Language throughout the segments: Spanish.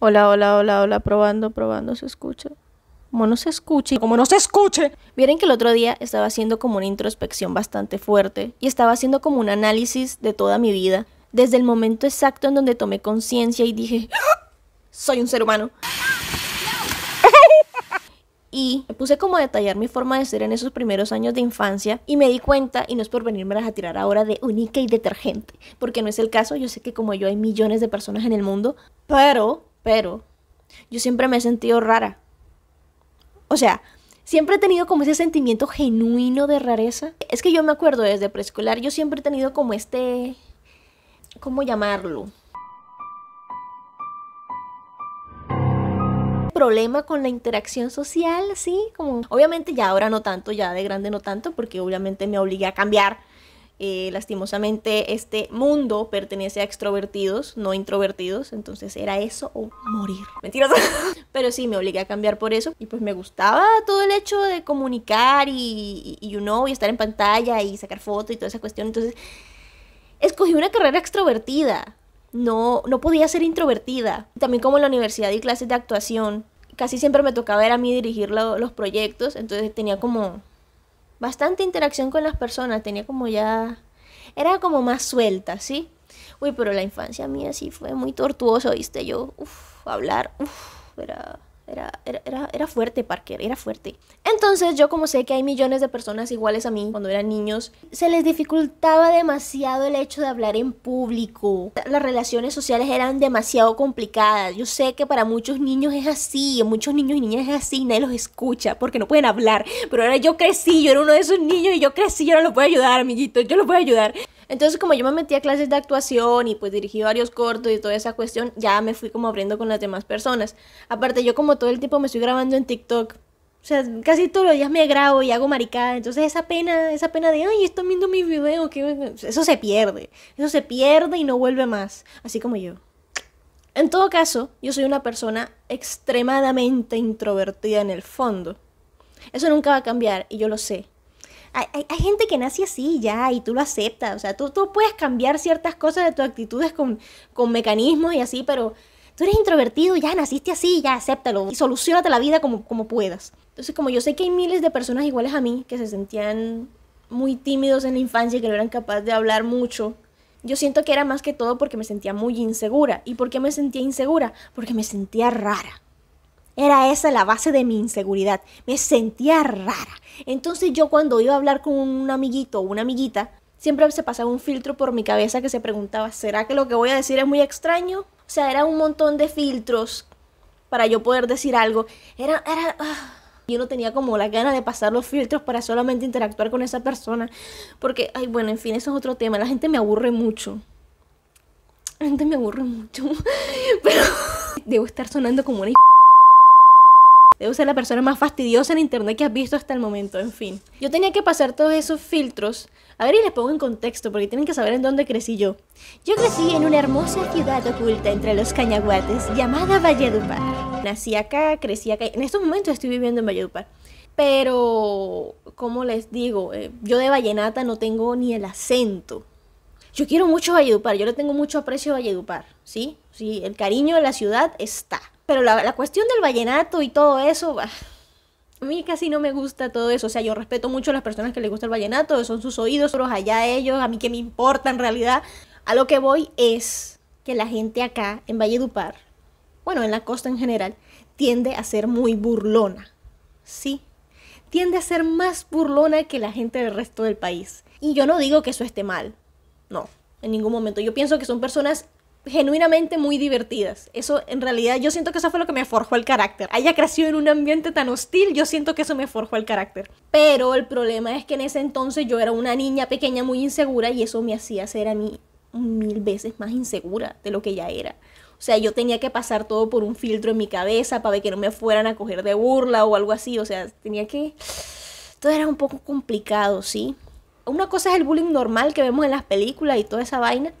Hola, hola, hola, hola, probando, probando, se escucha. Como no se escuche, como no se escuche. Vieron que el otro día estaba haciendo como una introspección bastante fuerte y estaba haciendo como un análisis de toda mi vida, desde el momento exacto en donde tomé conciencia y dije, ¡Ah! soy un ser humano. Y me puse como a detallar mi forma de ser en esos primeros años de infancia y me di cuenta, y no es por venirme a tirar ahora de única y detergente, porque no es el caso, yo sé que como yo hay millones de personas en el mundo, pero pero yo siempre me he sentido rara. O sea, siempre he tenido como ese sentimiento genuino de rareza. Es que yo me acuerdo desde preescolar, yo siempre he tenido como este... ¿Cómo llamarlo? problema con la interacción social, sí, como obviamente ya ahora no tanto, ya de grande no tanto, porque obviamente me obligué a cambiar eh, lastimosamente este mundo pertenece a extrovertidos, no introvertidos, entonces era eso o morir. Mentiras. Pero sí, me obligué a cambiar por eso y pues me gustaba todo el hecho de comunicar y, you know, estar en pantalla y sacar fotos y toda esa cuestión. Entonces escogí una carrera extrovertida. No, no podía ser introvertida. También como en la universidad y clases de actuación, casi siempre me tocaba era a mí dirigir los proyectos, entonces tenía como bastante interacción con las personas, tenía como ya, era como más suelta, ¿sí? Uy, pero la infancia mía sí fue muy tortuosa, ¿viste? Yo, uff, hablar, uff, era era, era, fuerte, Parker, era fuerte. Entonces yo como sé que hay millones de personas iguales a mí cuando eran niños, se les dificultaba demasiado el hecho de hablar en público. Las relaciones sociales eran demasiado complicadas. Yo sé que para muchos niños es así, muchos niños y niñas es así, nadie los escucha porque no pueden hablar. Pero ahora yo crecí, yo era uno de esos niños y yo crecí, yo ahora lo puedo ayudar, amiguito yo lo puedo ayudar. Entonces, como yo me metí a clases de actuación y pues dirigí varios cortos y toda esa cuestión, ya me fui como abriendo con las demás personas. Aparte, yo como todo el tiempo me estoy grabando en TikTok. O sea, casi todos los días me grabo y hago maricada. Entonces esa pena, esa pena de, ay, estoy viendo mi video, que... eso se pierde. Eso se pierde y no vuelve más. Así como yo. En todo caso, yo soy una persona extremadamente introvertida en el fondo. Eso nunca va a cambiar y yo lo sé hay, gente que nace así ya y tú lo aceptas. O sea, tú, tú puedes cambiar ciertas cosas de tus actitudes con, mecanismos y así, pero tú eres introvertido, ya naciste así, ya acéptalo y solucionate la vida como, como puedas. Entonces, como yo sé que hay miles de personas iguales a mí que se sentían muy tímidos en la infancia y que no eran capaces de hablar mucho, yo siento que era más que todo porque me sentía muy insegura. ¿Y por qué me sentía insegura? Porque me sentía rara. Era esa la base de mi inseguridad. Me sentía rara. Entonces yo cuando iba a hablar con un amiguito o una amiguita, siempre se pasaba un filtro por mi cabeza que se preguntaba, ¿será que lo que voy a decir es muy extraño? O sea, era un montón de filtros para yo poder decir algo. Era, era, ah. yo no tenía como la gana de pasar los filtros para solamente interactuar con esa persona. Porque, ay, bueno, en fin, eso es otro tema. La gente me aburre mucho. La gente me aburre mucho. Pero debo estar sonando como una Debo ser la persona más fastidiosa en internet que has visto hasta el momento, en fin. Yo tenía que pasar todos esos filtros. A ver, y les pongo en contexto, porque tienen que saber en dónde crecí yo. Yo crecí en una hermosa ciudad oculta entre los cañaguates, llamada Valledupar. Nací acá, crecí acá. En estos momentos estoy viviendo en Valledupar. Pero, ¿cómo les digo? Eh, yo de vallenata no tengo ni el acento. Yo quiero mucho Valledupar, yo le tengo mucho aprecio a Valledupar, ¿sí? Sí, el cariño de la ciudad está pero la, cuestión del vallenato y todo eso, a mí casi no me gusta todo eso. O sea, yo respeto mucho a las personas que les gusta el vallenato, son sus oídos, pero allá ellos, a mí que me importa en realidad. A lo que voy es que la gente acá en Valledupar, bueno, en la costa en general, tiende a ser muy burlona. Sí, tiende a ser más burlona que la gente del resto del país. Y yo no digo que eso esté mal, no, en ningún momento. Yo pienso que son personas genuinamente muy divertidas. Eso en realidad yo siento que eso fue lo que me forjó el carácter. Haya crecido en un ambiente tan hostil, yo siento que eso me forjó el carácter. Pero el problema es que en ese entonces yo era una niña pequeña muy insegura y eso me hacía ser a mí mil veces más insegura de lo que ya era. O sea, yo tenía que pasar todo por un filtro en mi cabeza para que no me fueran a coger de burla o algo así. O sea, tenía que... Todo era un poco complicado, ¿sí? Una cosa es el bullying normal que vemos en las películas y toda esa vaina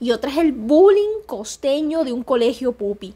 y otra es el bullying costeño de un colegio pupi.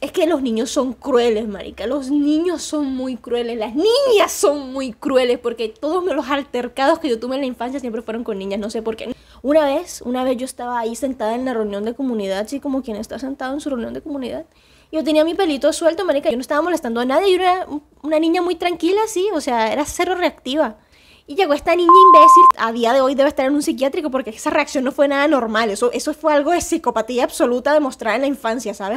Es que los niños son crueles, marica. Los niños son muy crueles. Las niñas son muy crueles. Porque todos los altercados que yo tuve en la infancia siempre fueron con niñas. No sé por qué. Una vez, una vez yo estaba ahí sentada en la reunión de comunidad. Así como quien está sentado en su reunión de comunidad. Yo tenía mi pelito suelto, marica. Yo no estaba molestando a nadie. Yo era una niña muy tranquila, sí. O sea, era cero reactiva. Y llegó esta niña imbécil, a día de hoy debe estar en un psiquiátrico porque esa reacción no fue nada normal, eso, eso fue algo de psicopatía absoluta demostrada en la infancia, ¿sabes?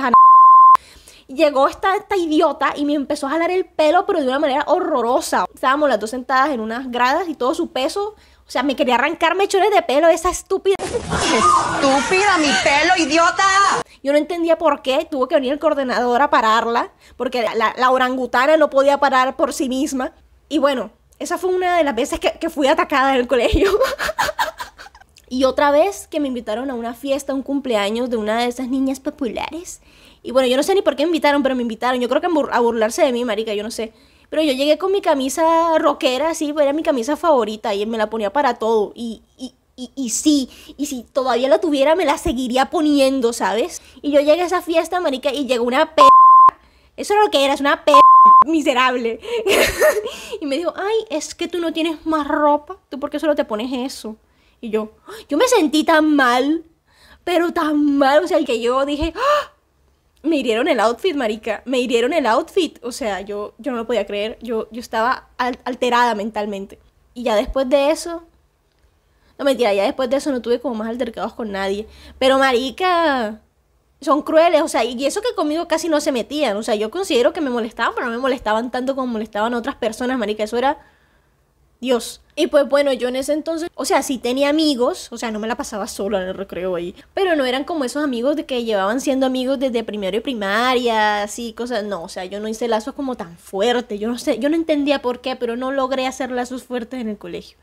llegó esta, esta idiota y me empezó a jalar el pelo, pero de una manera horrorosa. Estábamos las dos sentadas en unas gradas y todo su peso, o sea, me quería arrancar mechones de pelo, esa estúpida. ¡Estúpida, mi pelo, idiota! Yo no entendía por qué, tuvo que venir el coordinador a pararla, porque la orangutana no podía parar por sí misma. Y bueno, esa fue una de las veces que, fui atacada en el colegio. y otra vez que me invitaron a una fiesta, un cumpleaños de una de esas niñas populares. Y bueno, yo no sé ni por qué me invitaron, pero me invitaron. Yo creo que a burlarse de mí, marica, yo no sé. Pero yo llegué con mi camisa rockera, así, pues, era mi camisa favorita y me la ponía para todo. Y, sí, y si todavía la tuviera, me la seguiría poniendo, ¿sabes? Y yo llegué a esa fiesta, marica, y llegó una p... Eso era lo que era, es una p miserable. y me dijo, ay, es que tú no tienes más ropa, tú por qué solo te pones eso. Y yo, yo me sentí tan mal, pero tan mal, o sea, que yo dije, ah, me hirieron el outfit, marica, me hirieron el outfit, o sea, yo, yo no lo podía creer, yo, yo estaba alterada mentalmente. Y ya después de eso, no mentira, ya después de eso no tuve como más altercados con nadie, pero marica, son crueles, o sea, y eso que conmigo casi no se metían, o sea, yo considero que me molestaban, pero no me molestaban tanto como molestaban otras personas, marica, eso era Dios. Y pues bueno, yo en ese entonces, o sea, sí tenía amigos, o sea, no me la pasaba sola en el recreo ahí, pero no eran como esos amigos de que llevaban siendo amigos desde primero y primaria, así, cosas, no, o sea, yo no hice lazos como tan fuertes, yo no sé, yo no entendía por qué, pero no logré hacer lazos fuertes en el colegio.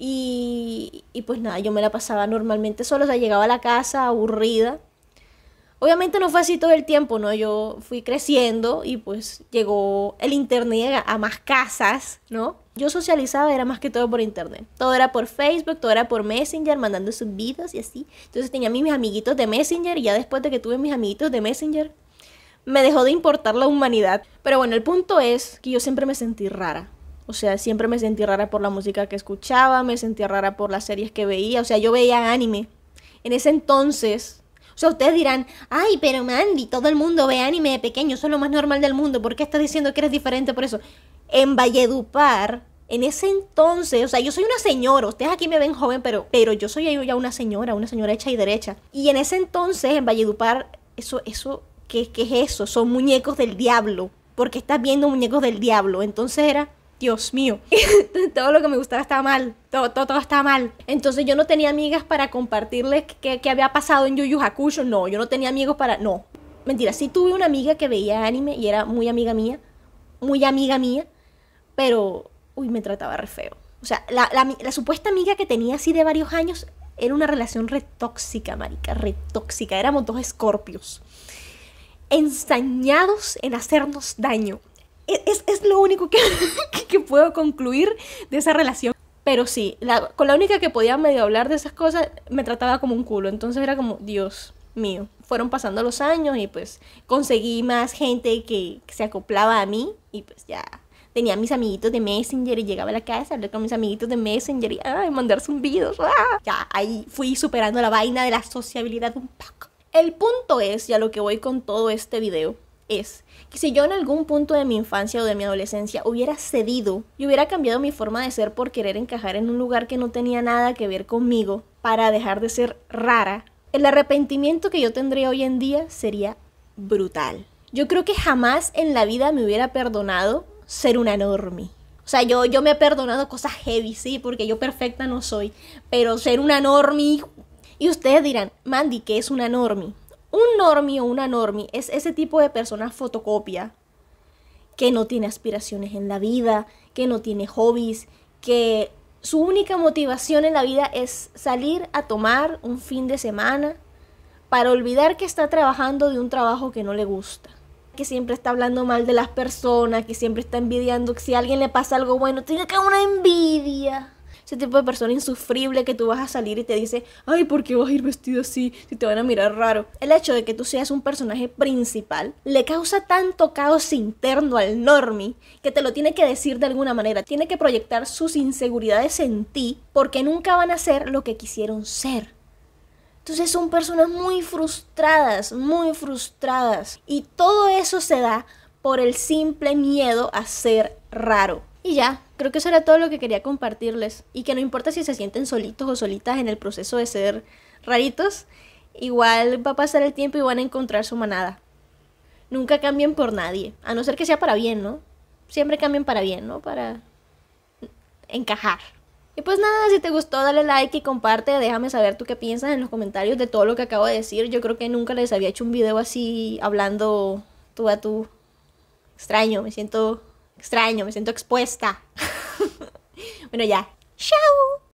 Y, y pues nada, yo me la pasaba normalmente sola, o sea, llegaba a la casa aburrida, Obviamente no fue así todo el tiempo, ¿no? Yo fui creciendo y pues llegó el internet a, más casas, ¿no? Yo socializaba era más que todo por internet. Todo era por Facebook, todo era por Messenger, mandando sus vidas y así. Entonces tenía a mí mis amiguitos de Messenger y ya después de que tuve mis amiguitos de Messenger, me dejó de importar la humanidad. Pero bueno, el punto es que yo siempre me sentí rara. O sea, siempre me sentí rara por la música que escuchaba, me sentía rara por las series que veía. O sea, yo veía anime. En ese entonces sea, ustedes dirán, ay, pero Mandy, todo el mundo ve anime de pequeño, eso es lo más normal del mundo, ¿por qué estás diciendo que eres diferente por eso? En Valledupar, en ese entonces, o sea, yo soy una señora, ustedes aquí me ven joven, pero, pero yo soy ya una señora, una señora hecha y derecha. Y en ese entonces, en Valledupar, eso, eso, ¿qué, qué es eso? Son muñecos del diablo, porque estás viendo muñecos del diablo. Entonces era, Dios mío, todo lo que me gustaba estaba mal, todo, todo, estaba mal. Entonces yo no tenía amigas para compartirles qué, había pasado en Yu Yu Hakusho, no, yo no tenía amigos para, no. Mentira, sí tuve una amiga que veía anime y era muy amiga mía, muy amiga mía, pero, uy, me trataba re feo. O sea, la, supuesta amiga que tenía así de varios años era una relación retóxica, marica, tóxica, Éramos dos escorpios ensañados en hacernos daño es, lo único que, puedo concluir de esa relación. Pero sí, con la única que podía medio hablar de esas cosas, me trataba como un culo. Entonces era como, Dios mío. Fueron pasando los años y pues conseguí más gente que, se acoplaba a mí y pues ya tenía mis amiguitos de Messenger y llegaba a la casa hablé con mis amiguitos de Messenger y ay, mandar zumbidos. Ah". Ya ahí fui superando la vaina de la sociabilidad un poco. El punto es, ya lo que voy con todo este video, es que si yo en algún punto de mi infancia o de mi adolescencia hubiera cedido y hubiera cambiado mi forma de ser por querer encajar en un lugar que no tenía nada que ver conmigo para dejar de ser rara, el arrepentimiento que yo tendría hoy en día sería brutal. Yo creo que jamás en la vida me hubiera perdonado ser una normie. O sea, yo, yo me he perdonado cosas heavy, sí, porque yo perfecta no soy. Pero ser una normie. Y ustedes dirán, Mandy, ¿qué es una normie? Un normie o una normi es ese tipo de persona fotocopia que no tiene aspiraciones en la vida, que no tiene hobbies, que su única motivación en la vida es salir a tomar un fin de semana para olvidar que está trabajando de un trabajo que no le gusta, que siempre está hablando mal de las personas, que siempre está envidiando, que si a alguien le pasa algo bueno, tiene que una envidia ese tipo de persona insufrible que tú vas a salir y te dice, ay, ¿por qué vas a ir vestido así? Si te van a mirar raro. El hecho de que tú seas un personaje principal le causa tanto caos interno al normi que te lo tiene que decir de alguna manera. Tiene que proyectar sus inseguridades en ti porque nunca van a ser lo que quisieron ser. Entonces son personas muy frustradas, muy frustradas. Y todo eso se da por el simple miedo a ser raro. Y ya, creo que eso era todo lo que quería compartirles. Y que no importa si se sienten solitos o solitas en el proceso de ser raritos, igual va a pasar el tiempo y van a encontrar su manada. Nunca cambien por nadie, a no ser que sea para bien, ¿no? Siempre cambien para bien, ¿no? Para encajar. Y pues nada, si te gustó dale like y comparte, déjame saber tú qué piensas en los comentarios de todo lo que acabo de decir. Yo creo que nunca les había hecho un video así hablando tú a tú. Extraño, me siento Extraño, me siento expuesta. bueno, ya. ¡Chao!